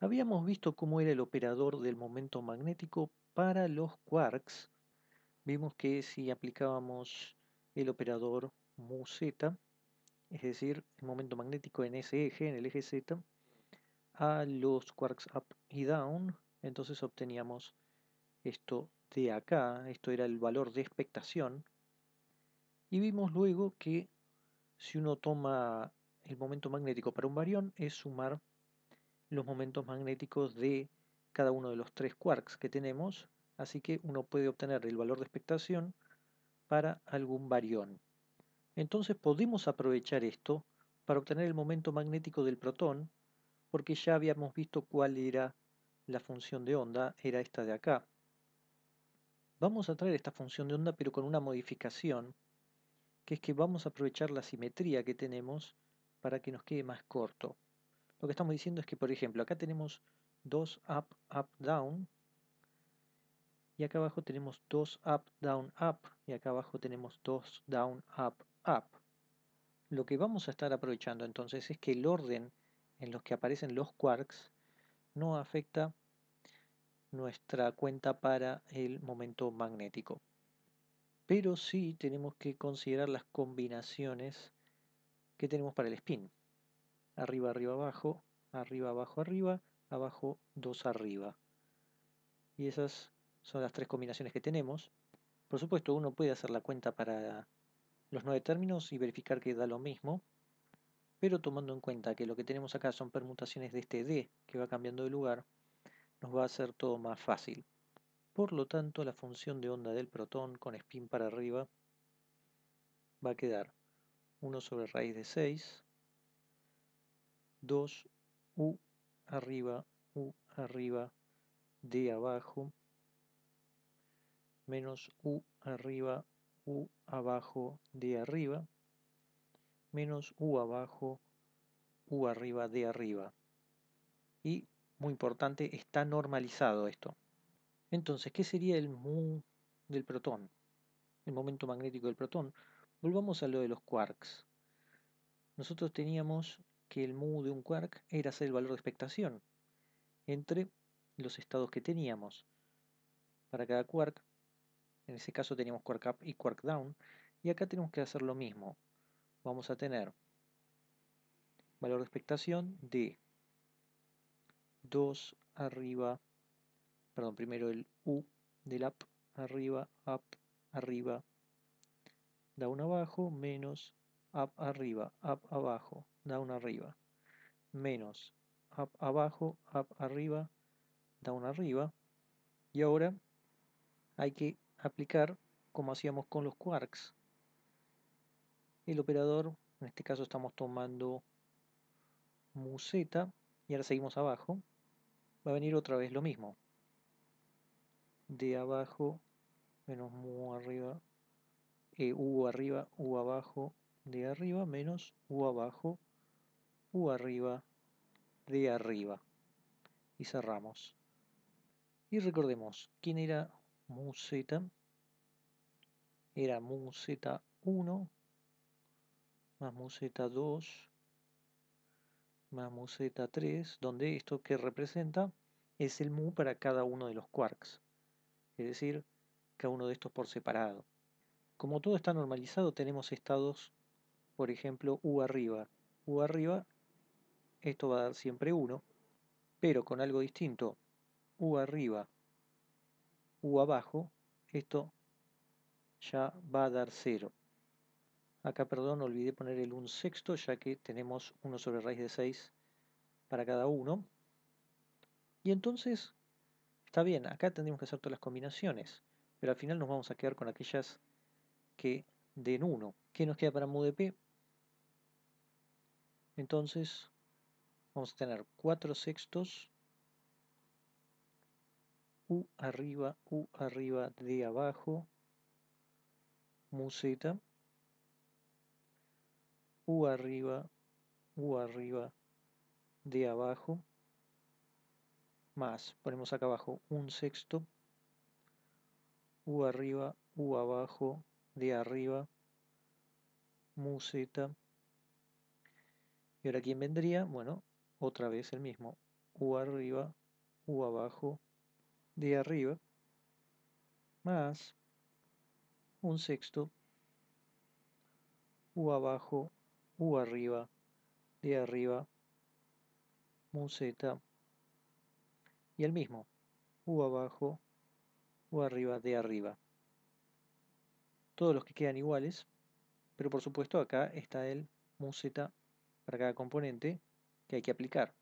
Habíamos visto cómo era el operador del momento magnético para los quarks. Vimos que si aplicábamos el operador mu z, es decir, el momento magnético en ese eje, en el eje z, a los quarks up y down, entonces obteníamos esto de acá, esto era el valor de expectación, y vimos luego que si uno toma el momento magnético para un varión, es sumar los momentos magnéticos de cada uno de los tres quarks que tenemos, así que uno puede obtener el valor de expectación para algún barión. Entonces podemos aprovechar esto para obtener el momento magnético del protón, porque ya habíamos visto cuál era la función de onda, era esta de acá. Vamos a traer esta función de onda pero con una modificación, que es que vamos a aprovechar la simetría que tenemos para que nos quede más corto. Lo que estamos diciendo es que, por ejemplo, acá tenemos dos up, up, down. Y acá abajo tenemos dos up, down, up. Y acá abajo tenemos dos down, up, up. Lo que vamos a estar aprovechando entonces es que el orden en los que aparecen los quarks no afecta nuestra cuenta para el momento magnético. Pero sí tenemos que considerar las combinaciones que tenemos para el spin arriba, arriba, abajo, arriba, abajo, arriba, abajo, dos arriba. Y esas son las tres combinaciones que tenemos. Por supuesto, uno puede hacer la cuenta para los nueve términos y verificar que da lo mismo, pero tomando en cuenta que lo que tenemos acá son permutaciones de este D que va cambiando de lugar, nos va a hacer todo más fácil. Por lo tanto, la función de onda del protón con spin para arriba va a quedar 1 sobre raíz de 6 2, U arriba, U arriba, de abajo, menos U arriba, U abajo, de arriba, menos U abajo, U arriba, de arriba. Y, muy importante, está normalizado esto. Entonces, ¿qué sería el mu del protón? El momento magnético del protón. Volvamos a lo de los quarks. Nosotros teníamos que el mu de un quark era ser el valor de expectación entre los estados que teníamos. Para cada quark, en ese caso teníamos quark up y quark down, y acá tenemos que hacer lo mismo. Vamos a tener valor de expectación de 2 arriba, perdón, primero el U del up, arriba, up, arriba, down abajo, menos up arriba, up abajo, down arriba, menos up abajo, up arriba, down arriba. Y ahora hay que aplicar, como hacíamos con los quarks, el operador, en este caso estamos tomando mu z, y ahora seguimos abajo, va a venir otra vez lo mismo. De abajo, menos mu arriba, eh, u arriba, u abajo, de arriba, menos u abajo, U arriba, de arriba. Y cerramos. Y recordemos, ¿quién era mu Era mu z1 más mu z2 más mu z3, donde esto que representa es el mu para cada uno de los quarks, es decir, cada uno de estos por separado. Como todo está normalizado, tenemos estados, por ejemplo, u arriba. u arriba esto va a dar siempre 1, pero con algo distinto, u arriba, u abajo, esto ya va a dar 0. Acá, perdón, olvidé poner el 1 sexto, ya que tenemos 1 sobre raíz de 6 para cada uno. Y entonces, está bien, acá tendríamos que hacer todas las combinaciones, pero al final nos vamos a quedar con aquellas que den 1. ¿Qué nos queda para MUDP? Entonces, vamos a tener cuatro sextos U arriba, U arriba de abajo mu U arriba, U arriba de abajo más, ponemos acá abajo un sexto U arriba, U abajo de arriba mu y ahora quién vendría, bueno otra vez el mismo, U arriba, U abajo, de arriba, más un sexto, U abajo, U arriba, de arriba, mu y el mismo, U abajo, U arriba, de arriba. Todos los que quedan iguales, pero por supuesto acá está el mu para cada componente que hay que aplicar.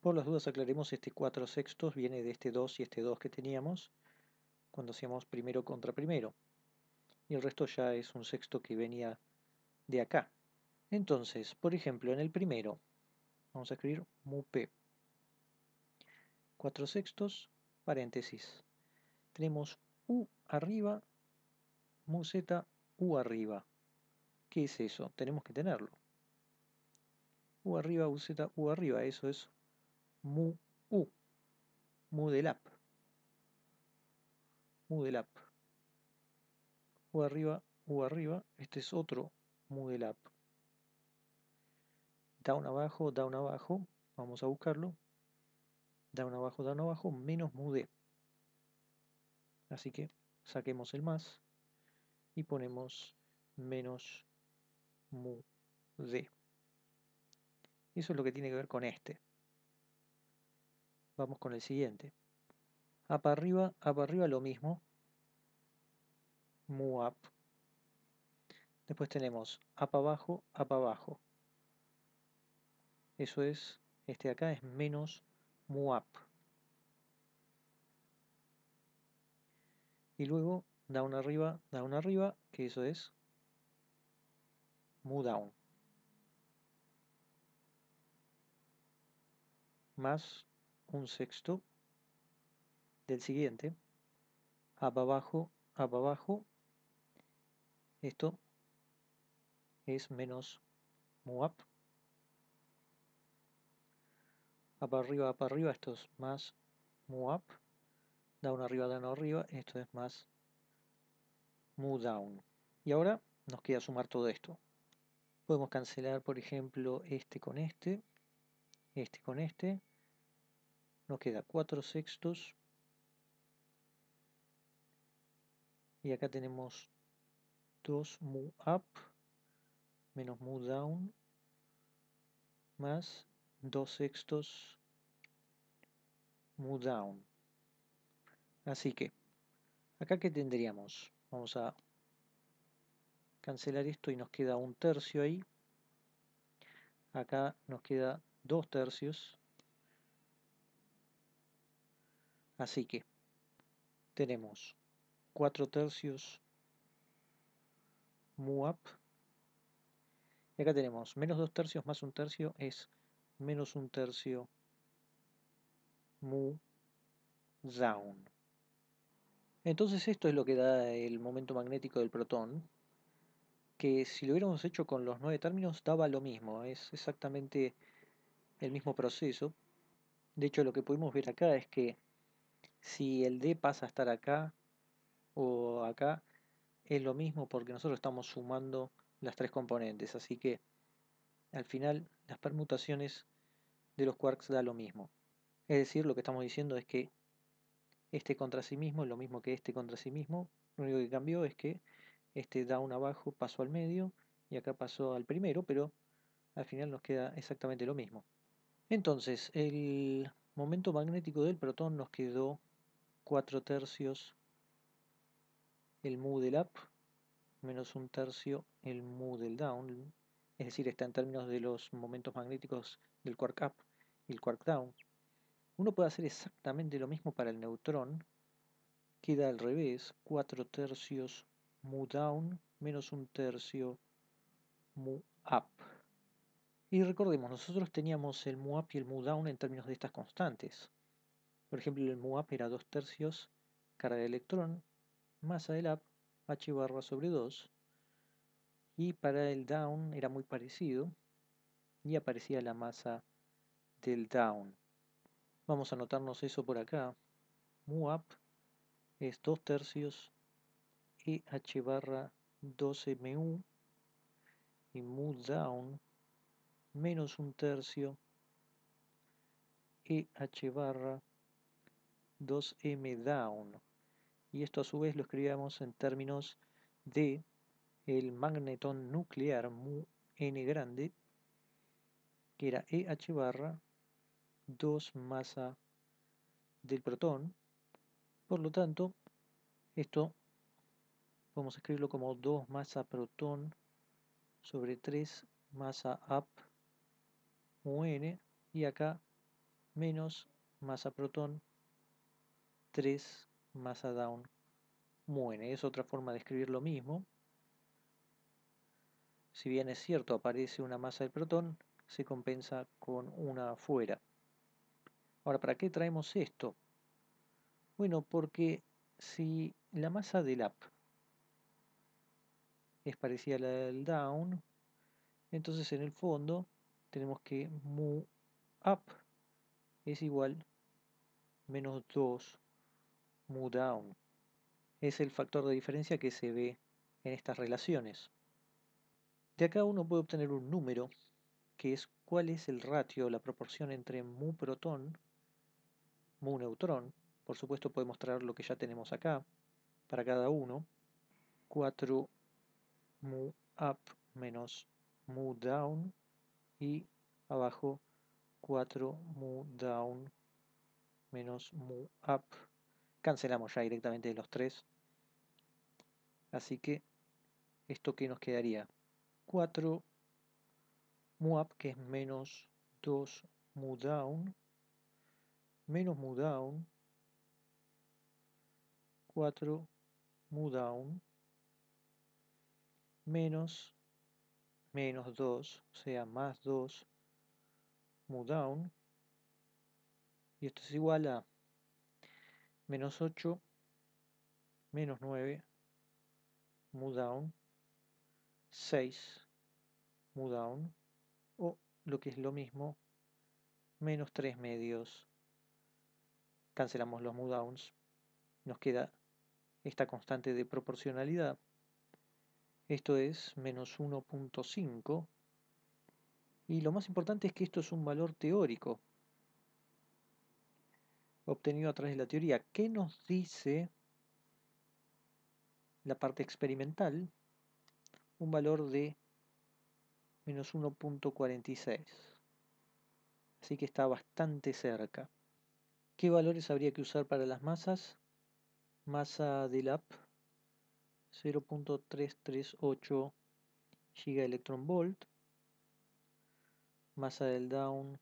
Por las dudas aclaremos este 4 sextos viene de este 2 y este 2 que teníamos cuando hacíamos primero contra primero. Y el resto ya es un sexto que venía de acá. Entonces, por ejemplo, en el primero, vamos a escribir mu p. 4 sextos, paréntesis. Tenemos u arriba, mu z, u arriba. ¿Qué es eso? Tenemos que tenerlo. U arriba, UZ, U arriba. Eso es mu, U. Mu del app. Mu app. U arriba, U arriba. Este es otro mu del Down abajo, down abajo. Vamos a buscarlo. Down abajo, down abajo. Menos mu D. Así que saquemos el más y ponemos menos mu D. Eso es lo que tiene que ver con este. Vamos con el siguiente. Up arriba, up arriba lo mismo. Move up. Después tenemos up abajo, up abajo. Eso es, este de acá es menos mu up. Y luego down arriba, down arriba, que eso es move down. más un sexto del siguiente, apa abajo, abajo, esto es menos mu up, arriba, up arriba, esto es más mu up, down arriba, down arriba, esto es más mu down. Y ahora nos queda sumar todo esto. Podemos cancelar, por ejemplo, este con este este con este, nos queda 4 sextos y acá tenemos 2 mu up menos mu down más 2 sextos mu down así que acá que tendríamos vamos a cancelar esto y nos queda un tercio ahí acá nos queda 2 tercios. Así que tenemos 4 tercios mu up. Y acá tenemos menos 2 tercios más 1 tercio es menos 1 tercio mu down. Entonces esto es lo que da el momento magnético del protón, que si lo hubiéramos hecho con los nueve términos daba lo mismo, es exactamente el mismo proceso. De hecho, lo que pudimos ver acá es que si el D pasa a estar acá o acá, es lo mismo porque nosotros estamos sumando las tres componentes. Así que al final las permutaciones de los quarks da lo mismo. Es decir, lo que estamos diciendo es que este contra sí mismo es lo mismo que este contra sí mismo. Lo único que cambió es que este da un abajo, pasó al medio y acá pasó al primero, pero al final nos queda exactamente lo mismo. Entonces, el momento magnético del protón nos quedó 4 tercios el mu del up menos un tercio el mu del down. Es decir, está en términos de los momentos magnéticos del quark up y el quark down. Uno puede hacer exactamente lo mismo para el neutrón. Queda al revés, 4 tercios mu down menos un tercio mu up. Y recordemos, nosotros teníamos el muap y el mudown en términos de estas constantes. Por ejemplo, el muap era 2 tercios carga de electrón, masa del up, h barra sobre 2. Y para el down era muy parecido. Y aparecía la masa del down. Vamos a anotarnos eso por acá. Muap es 2 tercios h barra 12 MU y mu down menos un tercio EH barra 2M down. Y esto a su vez lo escribíamos en términos de el magnetón nuclear mu n grande, que era EH barra 2 masa del protón. Por lo tanto, esto podemos escribirlo como 2 masa protón sobre 3 masa up n y acá menos masa protón 3 masa down mu n. Es otra forma de escribir lo mismo. Si bien es cierto, aparece una masa del protón, se compensa con una afuera. Ahora, ¿para qué traemos esto? Bueno, porque si la masa del up es parecida a la del down, entonces en el fondo tenemos que mu up es igual menos 2 mu down. Es el factor de diferencia que se ve en estas relaciones. De acá uno puede obtener un número que es cuál es el ratio, la proporción entre mu protón, mu neutrón. Por supuesto puede mostrar lo que ya tenemos acá para cada uno. 4 mu up menos mu down y abajo 4 mu down menos mu up. Cancelamos ya directamente los tres. Así que esto que nos quedaría 4 mu up que es menos 2 mu down menos mu down 4 mu down menos menos 2, o sea, más 2, mu down y esto es igual a menos 8, menos 9, down 6, down o lo que es lo mismo, menos 3 medios. Cancelamos los downs, nos queda esta constante de proporcionalidad esto es menos 1.5 y lo más importante es que esto es un valor teórico obtenido a través de la teoría. ¿Qué nos dice la parte experimental? Un valor de menos 1.46. Así que está bastante cerca. ¿Qué valores habría que usar para las masas? Masa de app 0.338 volt masa del down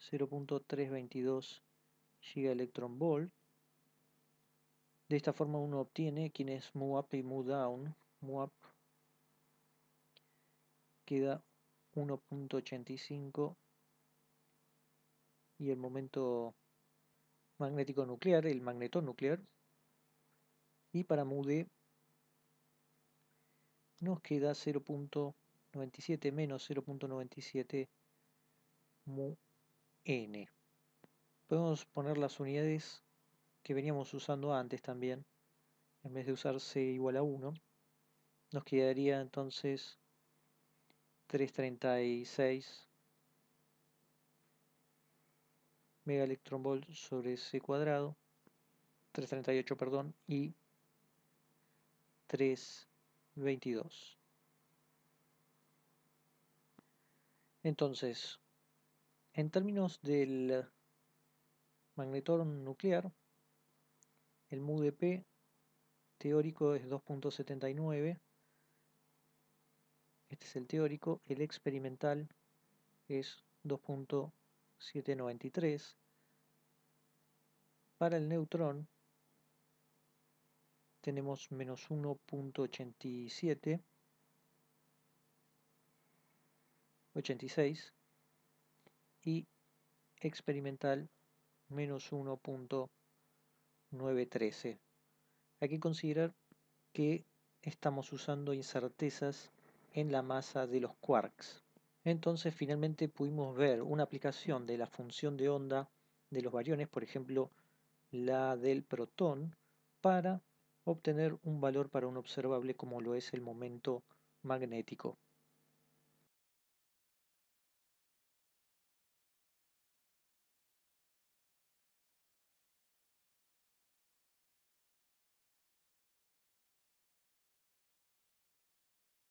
0.322 gigaelectronvolt de esta forma uno obtiene es mu up y mu down mu up queda 1.85 y el momento magnético nuclear, el magneto nuclear. Y para MUDE nos queda 0.97 menos 0.97 mu n. Podemos poner las unidades que veníamos usando antes también. En vez de usar c igual a 1, nos quedaría entonces 336 megaelectronvolt sobre c cuadrado, 338, perdón, y 3 entonces, en términos del magnetón nuclear, el MUDP teórico es 2.79, este es el teórico, el experimental es 2.793. Para el neutrón, tenemos menos 1.87, 86 y experimental menos 1.913. Hay que considerar que estamos usando incertezas en la masa de los quarks. Entonces finalmente pudimos ver una aplicación de la función de onda de los variones, por ejemplo la del protón, para obtener un valor para un observable como lo es el momento magnético.